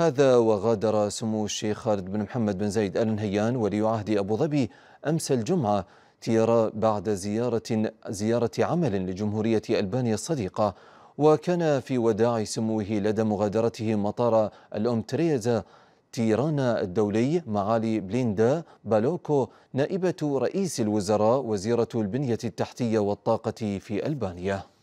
هذا وغادر سمو الشيخ خالد بن محمد بن زايد ال نهيان ولي عهد ابو ظبي امس الجمعه تيرا بعد زياره زياره عمل لجمهوريه البانيا الصديقه وكان في وداع سموه لدى مغادرته مطار الأم تريزا تيرانا الدولي معالي بليندا بالوكو نائبة رئيس الوزراء وزيرة البنية التحتية والطاقة في ألبانيا